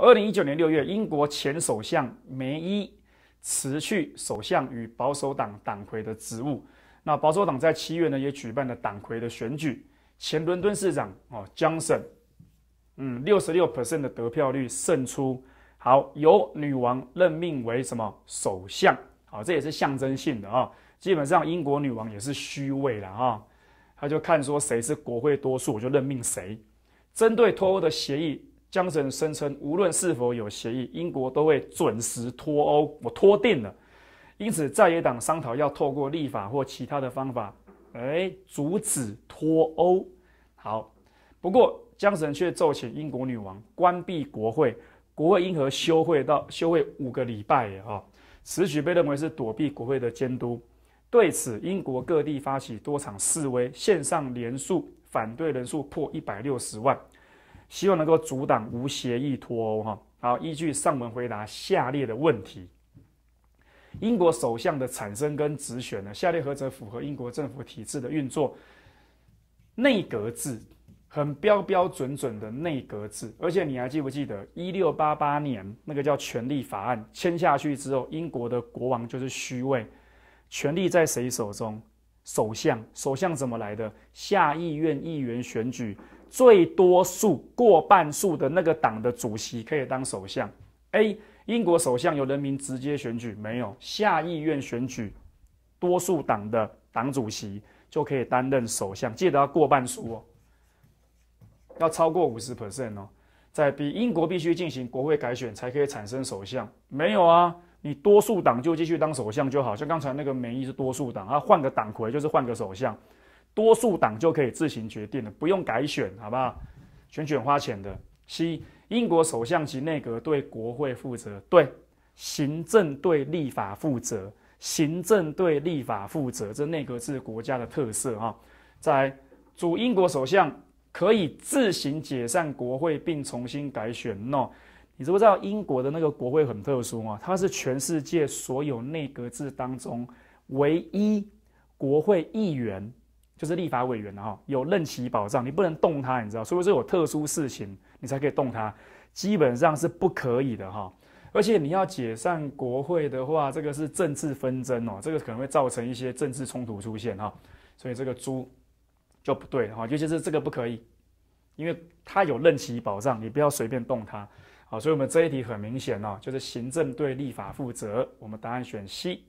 二零一九年六月，英国前首相梅伊辞去首相与保守党党魁的职务。那保守党在七月呢也举办了党魁的选举，前伦敦市长哦，o 省，嗯，六十六 percent 的得票率胜出。好，由女王任命为什么首相？好，这也是象征性的啊。基本上英国女王也是虚位了哈，他就看说谁是国会多数，我就任命谁。针对脱欧的协议。江神声称，无论是否有协议，英国都会准时脱欧，我脱定了。因此，在野党商讨要透过立法或其他的方法，哎，阻止脱欧。好，不过江神却奏请英国女王关闭国会，国会因何休会到休会五个礼拜？哈，此举被认为是躲避国会的监督。对此，英国各地发起多场示威，线上连署反对人数破一百六十万。希望能够阻挡无协议脱欧，哈。好，依据上文回答下列的问题。英国首相的产生跟直选呢？下列何者符合英国政府体制的运作？内阁制，很标标准准的内阁制。而且你还记不记得，一六八八年那个叫《权力法案》签下去之后，英国的国王就是虚位，权力在谁手中？首相，首相怎么来的？下议院议员选举。最多数过半数的那个党的主席可以当首相。A. 英国首相由人民直接选举？没有下议院选举，多数党的党主席就可以担任首相。记得要过半数哦，要超过五十 percent 哦。在比英国必须进行国会改选才可以产生首相？没有啊，你多数党就继续当首相就好。像刚才那个梅姨是多数党，他换个党魁就是换个首相。多数党就可以自行决定了，不用改选，好不好？选选花钱的。C，英国首相及内阁对国会负责，对行政对立法负责，行政对立法负责，这内阁制国家的特色哈。在主英国首相可以自行解散国会并重新改选。o 你知不知道英国的那个国会很特殊啊？它是全世界所有内阁制当中唯一国会议员。就是立法委员的哈，有任期保障，你不能动他，你知道，除非是有特殊事情，你才可以动他，基本上是不可以的哈。而且你要解散国会的话，这个是政治纷争哦，这个可能会造成一些政治冲突出现哈。所以这个猪就不对哈，尤其是这个不可以，因为他有任期保障，你不要随便动他。好，所以我们这一题很明显哦，就是行政对立法负责，我们答案选 C。